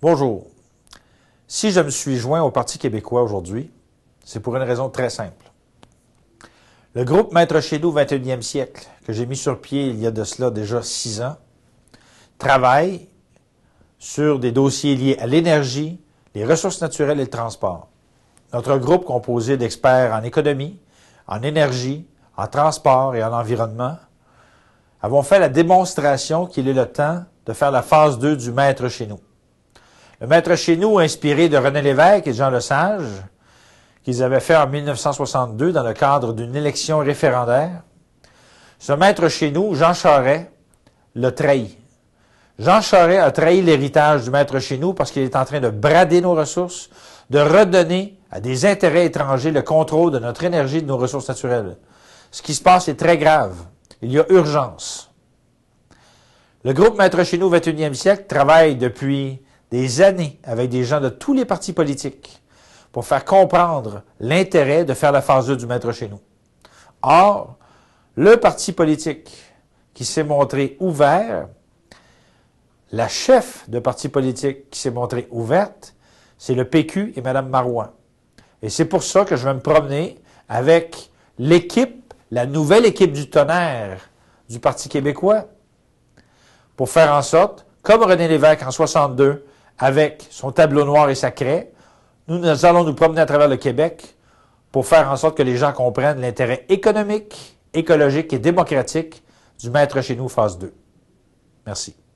Bonjour. Si je me suis joint au Parti québécois aujourd'hui, c'est pour une raison très simple. Le groupe Maître chez nous 21e siècle, que j'ai mis sur pied il y a de cela déjà six ans, travaille sur des dossiers liés à l'énergie, les ressources naturelles et le transport. Notre groupe composé d'experts en économie, en énergie, en transport et en environnement, avons fait la démonstration qu'il est le temps de faire la phase 2 du maître chez nous. Le Maître chez nous, inspiré de René Lévesque et Jean Lesage, qu'ils avaient fait en 1962 dans le cadre d'une élection référendaire, ce maître chez nous, Jean Charest, le trahit. Jean Charest a trahi l'héritage du maître chez nous parce qu'il est en train de brader nos ressources, de redonner à des intérêts étrangers le contrôle de notre énergie et de nos ressources naturelles. Ce qui se passe est très grave. Il y a urgence. Le groupe Maître chez nous 21e siècle travaille depuis des années avec des gens de tous les partis politiques pour faire comprendre l'intérêt de faire la phase 2 du maître chez nous. Or, le parti politique qui s'est montré ouvert, la chef de parti politique qui s'est montrée ouverte, c'est le PQ et Mme Marouin. Et c'est pour ça que je vais me promener avec l'équipe, la nouvelle équipe du tonnerre du Parti québécois, pour faire en sorte, comme René Lévesque en 62 avec son tableau noir et sa craie. Nous, nous allons nous promener à travers le Québec pour faire en sorte que les gens comprennent l'intérêt économique, écologique et démocratique du maître chez nous phase 2. Merci.